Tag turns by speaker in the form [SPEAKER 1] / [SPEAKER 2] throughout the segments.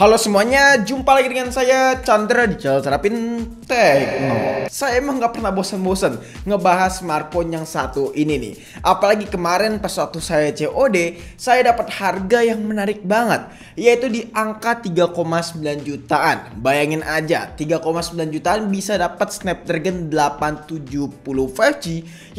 [SPEAKER 1] Halo semuanya, jumpa lagi dengan saya Chandra di Channel Serapin Tekno. Saya emang nggak pernah bosan-bosan ngebahas smartphone yang satu ini nih. Apalagi kemarin pas waktu saya COD, saya dapat harga yang menarik banget, yaitu di angka 3,9 jutaan. Bayangin aja, 3,9 jutaan bisa dapat Snapdragon 870 5G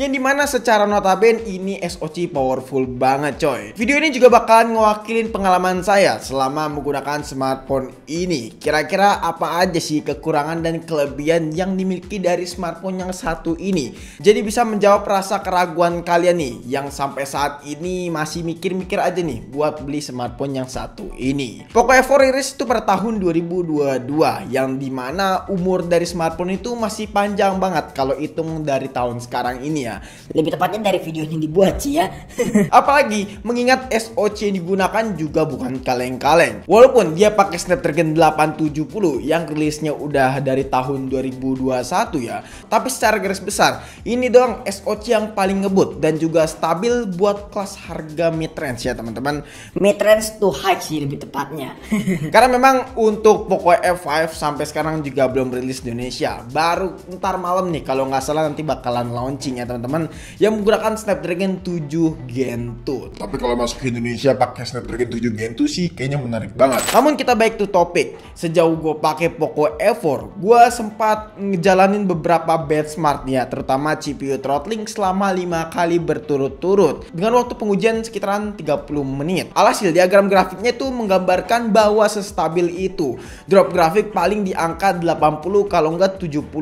[SPEAKER 1] yang dimana secara notaben ini SoC powerful banget coy. Video ini juga bakalan ngewakilin pengalaman saya selama menggunakan smartphone ini. Kira-kira apa aja sih kekurangan dan kelebihan kelebihan yang dimiliki dari smartphone yang satu ini. Jadi bisa menjawab rasa keraguan kalian nih yang sampai saat ini masih mikir-mikir aja nih buat beli smartphone yang satu ini. Poco F4 rilis itu per tahun 2022 yang dimana umur dari smartphone itu masih panjang banget kalau hitung dari tahun sekarang ini ya. Lebih tepatnya dari video yang dibuat sih ya. Apalagi mengingat SoC yang digunakan juga bukan kaleng-kaleng. Walaupun dia pakai Snapdragon 870 yang rilisnya udah dari tahun 2021 ya. Tapi secara garis besar, ini doang SOC yang paling ngebut dan juga stabil buat kelas harga mid-range ya teman-teman. Mid-range to high sih lebih tepatnya. Karena memang untuk Poco F5 sampai sekarang juga belum rilis di Indonesia. Baru ntar malam nih kalau nggak salah nanti bakalan launching ya teman-teman yang menggunakan Snapdragon 7 Gen 2. Tapi kalau masuk ke Indonesia pakai Snapdragon 7 Gen 2 sih kayaknya menarik banget. Namun kita baik to topik. Sejauh gue pakai Poco F4, gue sempat sempat ngejalanin beberapa benchmarknya, terutama CPU throttling selama 5 kali berturut-turut dengan waktu pengujian sekitaran 30 menit. Alhasil diagram grafiknya itu menggambarkan bahwa sestabil itu. Drop grafik paling di angka 80 kalau enggak 78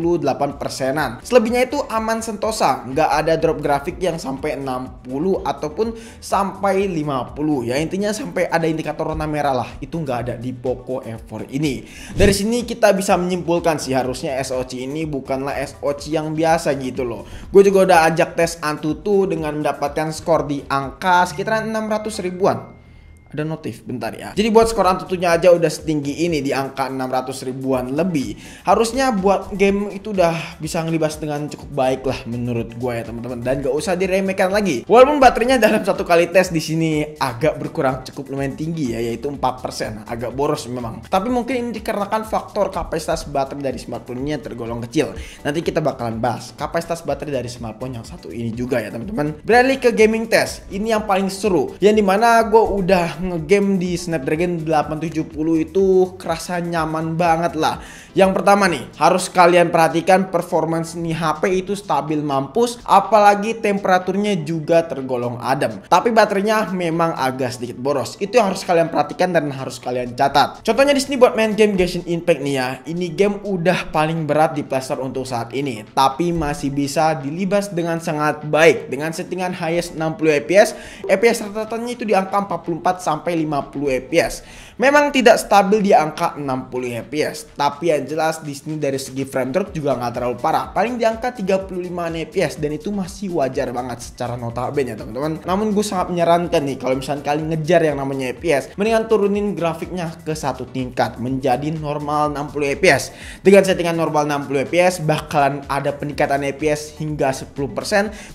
[SPEAKER 1] persenan. Selebihnya itu aman sentosa, nggak ada drop grafik yang sampai 60 ataupun sampai 50. Ya intinya sampai ada indikator warna merah lah, itu nggak ada di Poco F4 ini. Dari sini kita bisa menyimpulkan sih harus harusnya SOC ini bukanlah SOC yang biasa gitu loh. Gue juga udah ajak tes Antutu dengan mendapatkan skor di angka sekitaran 600 ribuan ada notif bentar ya. Jadi buat skoran tentunya aja udah setinggi ini di angka 600 ribuan lebih. Harusnya buat game itu udah bisa ngelibas dengan cukup baik lah menurut gue ya teman-teman dan gak usah diremehkan lagi. Walaupun baterainya dalam satu kali tes di sini agak berkurang cukup lumayan tinggi ya yaitu 4% agak boros memang. Tapi mungkin ini dikarenakan faktor kapasitas baterai dari smartphone-nya tergolong kecil. Nanti kita bakalan bahas kapasitas baterai dari smartphone yang satu ini juga ya teman-teman. Beralih ke gaming test. Ini yang paling seru yang dimana gue udah ngegame di Snapdragon 870 itu kerasa nyaman banget lah. Yang pertama nih, harus kalian perhatikan performance nih HP itu stabil mampus, apalagi temperaturnya juga tergolong adem. Tapi baterainya memang agak sedikit boros. Itu yang harus kalian perhatikan dan harus kalian catat. Contohnya di sini buat main game Genshin Impact nih ya. Ini game udah paling berat di Play untuk saat ini, tapi masih bisa dilibas dengan sangat baik dengan settingan highest 60 fps. FPS rata-ratanya itu di angka 44 sampai 50 fps Memang tidak stabil di angka 60 fps, tapi yang jelas di sini dari segi frame drop juga nggak terlalu parah. Paling di angka 35 fps dan itu masih wajar banget secara notabene ya teman-teman. Namun gue sangat menyarankan nih kalau misalnya kalian ngejar yang namanya fps, mendingan turunin grafiknya ke satu tingkat menjadi normal 60 fps. Dengan settingan normal 60 fps bakalan ada peningkatan fps hingga 10%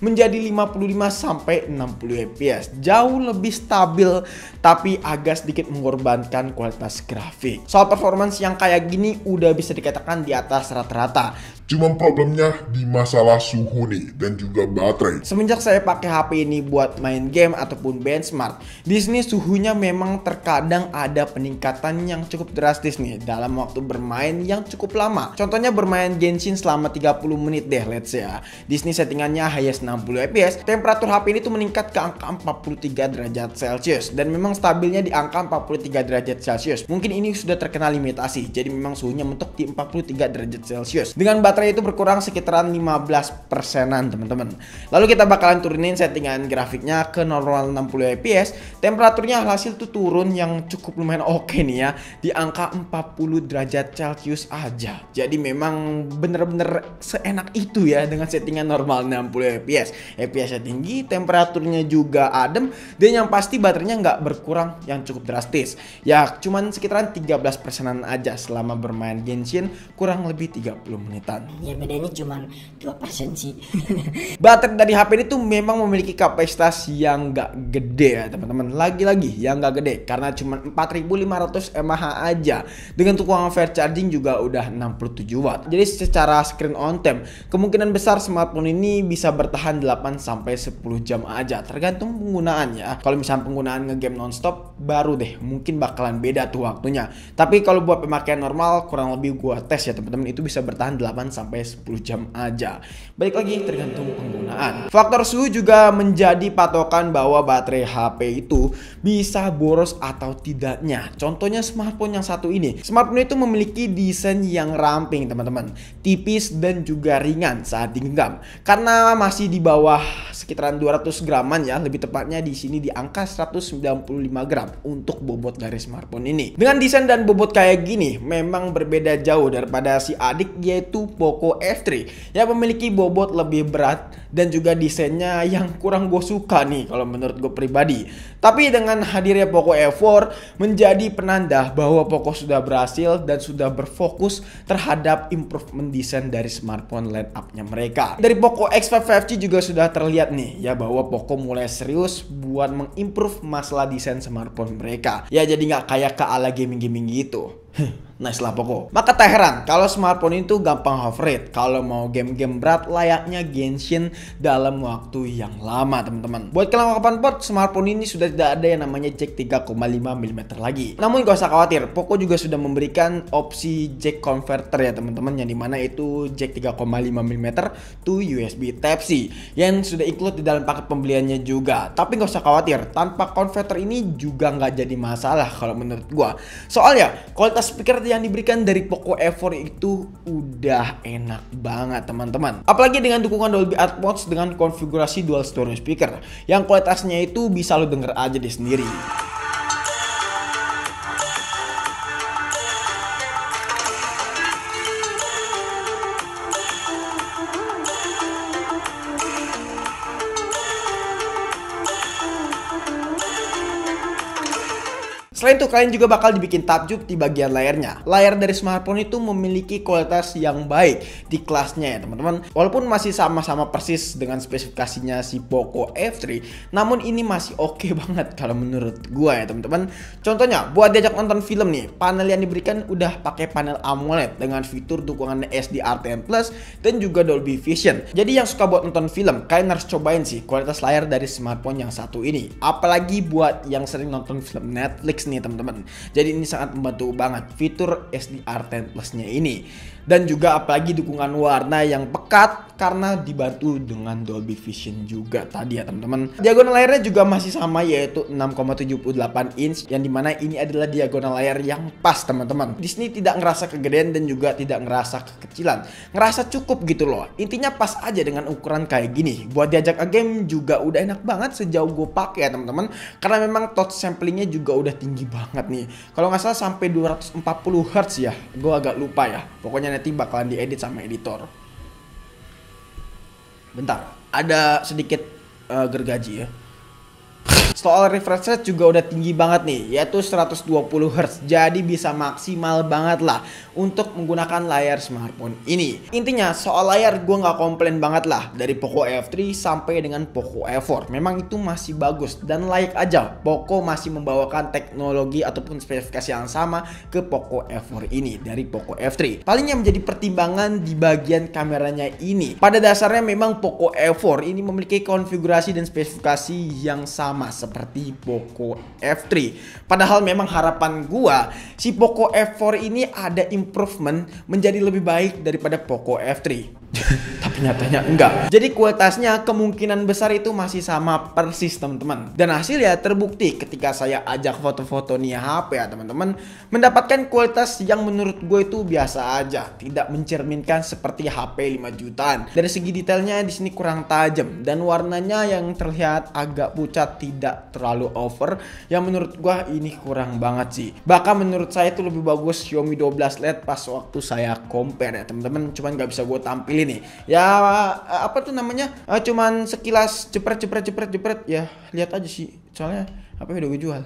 [SPEAKER 1] menjadi 55 sampai 60 fps. Jauh lebih stabil tapi agak sedikit mengorbankan meningkatkan kualitas grafik. Soal performance yang kayak gini udah bisa dikatakan di atas rata-rata cuma problemnya di masalah suhu nih dan juga baterai. Semenjak saya pakai HP ini buat main game ataupun benchmark, di sini suhunya memang terkadang ada peningkatan yang cukup drastis nih dalam waktu bermain yang cukup lama. Contohnya bermain Genshin selama 30 menit deh let's see ya. Di sini settingannya highest 60 fps, temperatur HP ini tuh meningkat ke angka 43 derajat Celcius dan memang stabilnya di angka 43 derajat Celcius. Mungkin ini sudah terkena limitasi, jadi memang suhunya mentok di 43 derajat Celcius. Dengan baterai itu berkurang sekitaran 15 persenan teman-teman. Lalu kita bakalan turunin settingan grafiknya ke normal 60 fps. Temperaturnya hasil tuh turun yang cukup lumayan oke okay nih ya. Di angka 40 derajat Celcius aja. Jadi memang bener-bener seenak itu ya dengan settingan normal 60 fps. fps tinggi, temperaturnya juga adem. Dan yang pasti baterainya nggak berkurang yang cukup drastis. Ya cuman sekitaran 13 persenan aja selama bermain Genshin kurang lebih 30 menitan ya bedanya cuma 2% sih baterai dari HP ini tuh memang memiliki kapasitas yang nggak gede ya teman-teman lagi-lagi yang nggak gede karena cuma 4500 mAh aja dengan tukang fair charging juga udah 67 watt jadi secara screen on time kemungkinan besar smartphone ini bisa bertahan 8 sampai 10 jam aja tergantung penggunaannya kalau misalnya penggunaan ngegame nonstop baru deh mungkin bakalan beda tuh waktunya tapi kalau buat pemakaian normal kurang lebih gua tes ya teman-teman itu bisa bertahan 8 sampai 10 jam aja. Baik lagi tergantung penggunaan. Faktor suhu juga menjadi patokan bahwa baterai HP itu bisa boros atau tidaknya. Contohnya smartphone yang satu ini. Smartphone itu memiliki desain yang ramping teman-teman. Tipis dan juga ringan saat digenggam. Karena masih di bawah sekitaran 200 graman ya. Lebih tepatnya di sini di angka 195 gram untuk bobot dari smartphone ini. Dengan desain dan bobot kayak gini memang berbeda jauh daripada si adik yaitu Poco F3 yang memiliki bobot lebih berat dan juga desainnya yang kurang gue suka nih kalau menurut gue pribadi. Tapi dengan hadirnya Poco F4 menjadi penanda bahwa Poco sudah berhasil dan sudah berfokus terhadap improvement desain dari smartphone line up-nya mereka. Dari Poco X5 5G juga sudah terlihat nih ya bahwa Poco mulai serius buat mengimprove masalah desain smartphone mereka. Ya jadi nggak kayak ke ala gaming-gaming gitu. Nah setelah pokok. Maka tak heran kalau smartphone itu gampang overheat. Kalau mau game-game berat layaknya Genshin dalam waktu yang lama teman-teman. Buat kalian kapan smartphone ini sudah tidak ada yang namanya jack 3,5 mm lagi. Namun gak usah khawatir, Poco juga sudah memberikan opsi jack converter ya teman-teman. Yang dimana itu jack 3,5 mm to USB Type-C. Yang sudah include di dalam paket pembeliannya juga. Tapi gak usah khawatir, tanpa converter ini juga nggak jadi masalah kalau menurut gua. Soalnya kualitas speaker yang diberikan dari Poco F4 itu udah enak banget teman-teman. Apalagi dengan dukungan Dolby Atmos dengan konfigurasi dual stereo speaker yang kualitasnya itu bisa lo denger aja deh sendiri. itu kalian juga bakal dibikin takjub di bagian layarnya. Layar dari smartphone itu memiliki kualitas yang baik di kelasnya ya teman-teman. Walaupun masih sama-sama persis dengan spesifikasinya si Poco F3, namun ini masih oke okay banget kalau menurut gua ya teman-teman. Contohnya buat diajak nonton film nih, panel yang diberikan udah pakai panel AMOLED dengan fitur dukungan hdr 10 Plus dan juga Dolby Vision. Jadi yang suka buat nonton film, kalian harus cobain sih kualitas layar dari smartphone yang satu ini. Apalagi buat yang sering nonton film Netflix nih teman teman teman-teman. Jadi ini sangat membantu banget fitur SDR 10 Plus-nya ini dan juga apalagi dukungan warna yang pekat karena dibantu dengan Dolby Vision juga tadi ya teman-teman. Diagonal layarnya juga masih sama yaitu 6,78 inch yang dimana ini adalah diagonal layar yang pas teman-teman. Di tidak ngerasa kegedean dan juga tidak ngerasa kekecilan. Ngerasa cukup gitu loh. Intinya pas aja dengan ukuran kayak gini. Buat diajak a game juga udah enak banget sejauh gue pakai ya teman-teman. Karena memang touch samplingnya juga udah tinggi banget nih. Kalau nggak salah sampai 240 Hz ya. Gue agak lupa ya. Pokoknya nanti bakalan diedit sama editor. Bentar, ada sedikit uh, gergaji ya soal refresh rate juga udah tinggi banget nih yaitu 120 Hz jadi bisa maksimal banget lah untuk menggunakan layar smartphone ini intinya soal layar gue nggak komplain banget lah dari Poco F3 sampai dengan Poco F4 memang itu masih bagus dan layak aja Poco masih membawakan teknologi ataupun spesifikasi yang sama ke Poco F4 ini dari Poco F3 paling yang menjadi pertimbangan di bagian kameranya ini pada dasarnya memang Poco F4 ini memiliki konfigurasi dan spesifikasi yang sama seperti Poco F3. Padahal memang harapan gua si Poco F4 ini ada improvement menjadi lebih baik daripada Poco F3. Tapi nyatanya enggak. Jadi kualitasnya kemungkinan besar itu masih sama persis teman-teman. Dan hasil ya terbukti ketika saya ajak foto-foto Nia HP ya teman-teman. Mendapatkan kualitas yang menurut gue itu biasa aja. Tidak mencerminkan seperti HP 5 jutaan. Dari segi detailnya di sini kurang tajam. Dan warnanya yang terlihat agak pucat tidak terlalu over. Yang menurut gue ini kurang banget sih. Bahkan menurut saya itu lebih bagus Xiaomi 12 LED pas waktu saya compare ya teman-teman. Cuman gak bisa gue tampilin gini ya apa tuh namanya eh, cuman sekilas jepret jepret jepret jepret ya lihat aja sih soalnya apa udah gue jual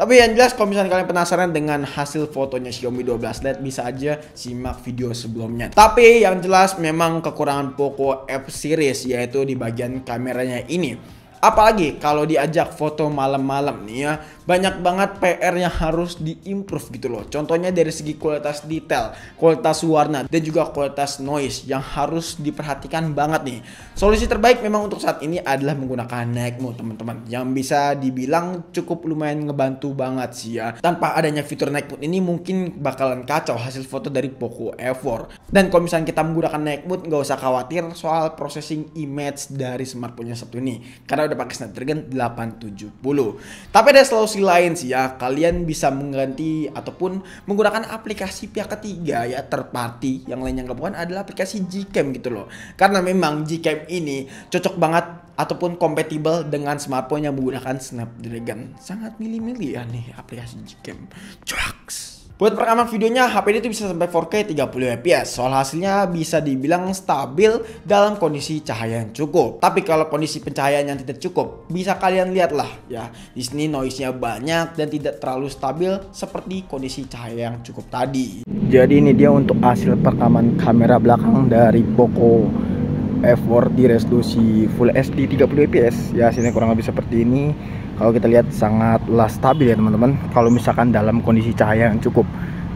[SPEAKER 1] tapi yang jelas kalau misalnya kalian penasaran dengan hasil fotonya Xiaomi 12 LED bisa aja simak video sebelumnya tapi yang jelas memang kekurangan Poco F series yaitu di bagian kameranya ini Apalagi kalau diajak foto malam-malam nih ya, banyak banget PR yang harus diimprove gitu loh. Contohnya dari segi kualitas detail, kualitas warna, dan juga kualitas noise yang harus diperhatikan banget nih. Solusi terbaik memang untuk saat ini adalah menggunakan night mode teman-teman, yang bisa dibilang cukup lumayan ngebantu banget sih ya. Tanpa adanya fitur night mode ini mungkin bakalan kacau hasil foto dari Poco F4. Dan kalau misalnya kita menggunakan night mode, nggak usah khawatir soal processing image dari smartphone-nya satu ini, karena ada pakai Snapdragon 870. Tapi ada solusi lain sih ya, kalian bisa mengganti ataupun menggunakan aplikasi pihak ketiga ya terparty yang lain yang gabungan adalah aplikasi Gcam gitu loh. Karena memang Gcam ini cocok banget ataupun kompatibel dengan smartphone yang menggunakan Snapdragon. Sangat milih-milih ya nih aplikasi Gcam. Cuaks. Buat perekaman videonya, HP ini tuh bisa sampai 4K 30 fps. Soal hasilnya bisa dibilang stabil dalam kondisi cahaya yang cukup. Tapi kalau kondisi pencahayaan yang tidak cukup, bisa kalian lihat lah ya. Di sini noise-nya banyak dan tidak terlalu stabil seperti kondisi cahaya yang cukup tadi. Jadi ini dia untuk hasil perekaman kamera belakang dari Poco F4 di resolusi Full HD 30 fps. Ya hasilnya kurang lebih seperti ini kalau kita lihat sangatlah stabil ya teman-teman kalau misalkan dalam kondisi cahaya yang cukup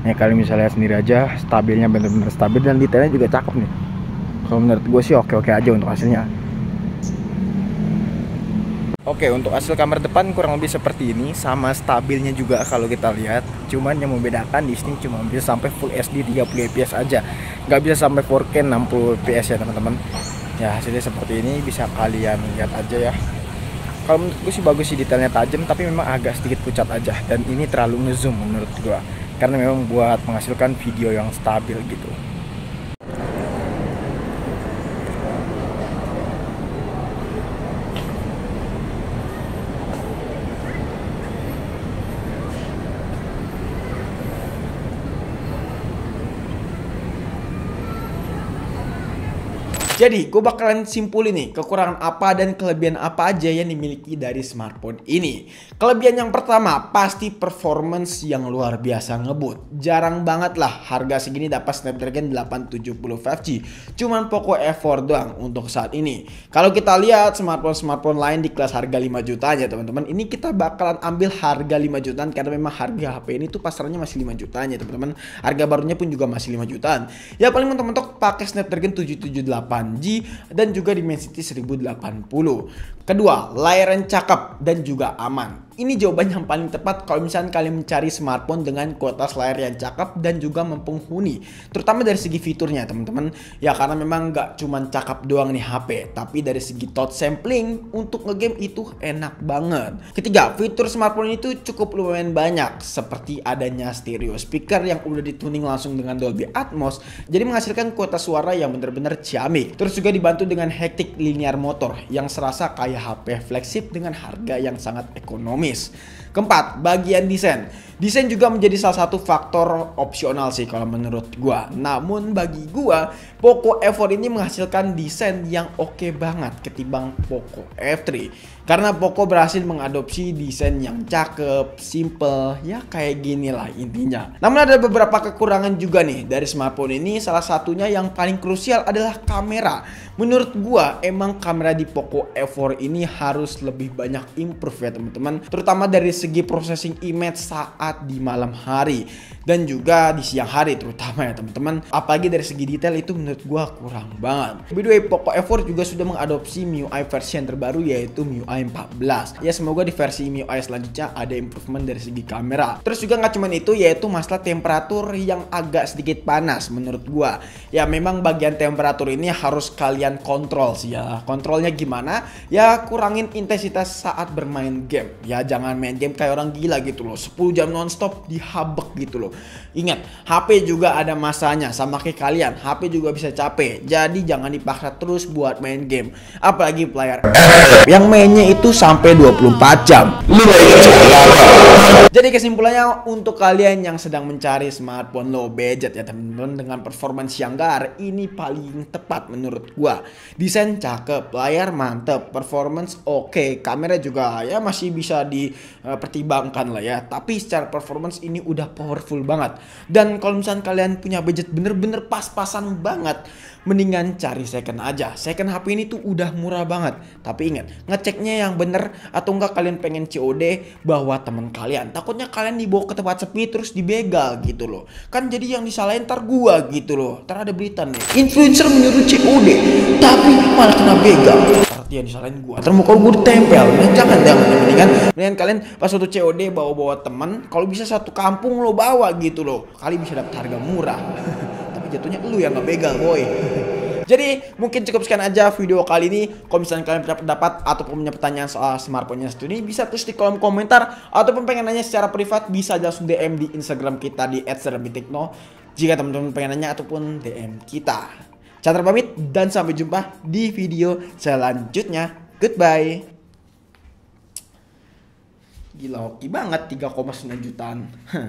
[SPEAKER 1] ya kalian bisa lihat sendiri aja stabilnya bener-bener stabil dan detailnya juga cakep nih kalau menurut gue sih oke-oke aja untuk hasilnya Oke untuk hasil kamar depan kurang lebih seperti ini sama stabilnya juga kalau kita lihat cuman yang membedakan di sini cuma bisa sampai full SD 30 fps aja nggak bisa sampai 4K 60 fps ya teman-teman ya hasilnya seperti ini bisa kalian lihat aja ya kalau menurut gue sih bagus sih detailnya tajam tapi memang agak sedikit pucat aja dan ini terlalu ngezoom menurut gue karena memang buat menghasilkan video yang stabil gitu Jadi, gue bakalan simpul nih kekurangan apa dan kelebihan apa aja yang dimiliki dari smartphone ini. Kelebihan yang pertama, pasti performance yang luar biasa ngebut. Jarang banget lah harga segini dapat Snapdragon 870 5G. Cuman Poco F4 doang untuk saat ini. Kalau kita lihat smartphone-smartphone lain di kelas harga 5 juta aja teman-teman. Ini kita bakalan ambil harga 5 jutaan karena memang harga HP ini tuh pasarnya masih 5 jutaan ya teman-teman. Harga barunya pun juga masih 5 jutaan. Ya paling mentok-mentok pakai Snapdragon 778 Panji dan juga Dimensity 1080. Kedua, layar yang cakep dan juga aman. Ini jawaban yang paling tepat kalau misalnya kalian mencari smartphone dengan kualitas layar yang cakep dan juga mempenghuni. Terutama dari segi fiturnya teman-teman. Ya karena memang nggak cuma cakep doang nih HP. Tapi dari segi touch sampling untuk ngegame itu enak banget. Ketiga, fitur smartphone itu cukup lumayan banyak. Seperti adanya stereo speaker yang udah dituning langsung dengan Dolby Atmos. Jadi menghasilkan kualitas suara yang benar-benar ciamik. Terus juga dibantu dengan hektik linear motor yang serasa kayak HP flagship dengan harga yang sangat ekonomis. Keempat, bagian desain. Desain juga menjadi salah satu faktor opsional sih kalau menurut gua. Namun bagi gua, Poco F4 ini menghasilkan desain yang oke okay banget ketimbang Poco F3. Karena Poco berhasil mengadopsi desain yang cakep, simple, ya kayak gini lah intinya. Namun ada beberapa kekurangan juga nih dari smartphone ini. Salah satunya yang paling krusial adalah kamera. Menurut gua, emang kamera di Poco F4 ini harus lebih banyak improve ya teman-teman. Terutama dari segi segi processing image saat di malam hari dan juga di siang hari terutama ya teman-teman apalagi dari segi detail itu menurut gua kurang banget by the way Poco F4 juga sudah mengadopsi MIUI versi yang terbaru yaitu MIUI 14 ya semoga di versi MIUI selanjutnya ada improvement dari segi kamera terus juga nggak cuma itu yaitu masalah temperatur yang agak sedikit panas menurut gua ya memang bagian temperatur ini harus kalian kontrol sih ya kontrolnya gimana ya kurangin intensitas saat bermain game ya jangan main game game kayak orang gila gitu loh 10 jam nonstop dihabek gitu loh ingat HP juga ada masanya sama kayak kalian HP juga bisa capek jadi jangan dipaksa terus buat main game apalagi player yang mainnya itu sampai 24 jam jadi kesimpulannya untuk kalian yang sedang mencari smartphone low budget ya teman-teman dengan performance yang gar ini paling tepat menurut gua. Desain cakep, layar mantep, performance oke, okay, kamera juga ya masih bisa di eh, pertimbangkan lah ya. Tapi secara performance ini udah powerful banget. Dan kalau misalnya kalian punya budget bener-bener pas-pasan banget, mendingan cari second aja. Second HP ini tuh udah murah banget. Tapi ingat, ngeceknya yang bener atau enggak kalian pengen COD bahwa temen kalian. Takutnya kalian dibawa ke tempat sepi terus dibegal gitu loh. Kan jadi yang disalahin ntar gua gitu loh. Ntar ada berita nih. Influencer menyuruh COD tapi malah kena begal pasti disalahin gua Terus muka gua ditempel nah, jangan jangan mendingan mendingan kalian pas waktu COD bawa-bawa teman kalau bisa satu kampung lo bawa gitu loh kali bisa dapat harga murah tapi jatuhnya lu yang nggak begal boy jadi mungkin cukup sekian aja video kali ini. Kalau misalnya kalian punya pendapat ataupun punya pertanyaan soal smartphone yang satu ini bisa tulis di kolom komentar ataupun pengen nanya secara privat bisa langsung DM di Instagram kita di @serbitikno jika teman-teman pengen nanya ataupun DM kita. Chandra pamit dan sampai jumpa di video selanjutnya. Goodbye. Gila oke banget 3,9 jutaan.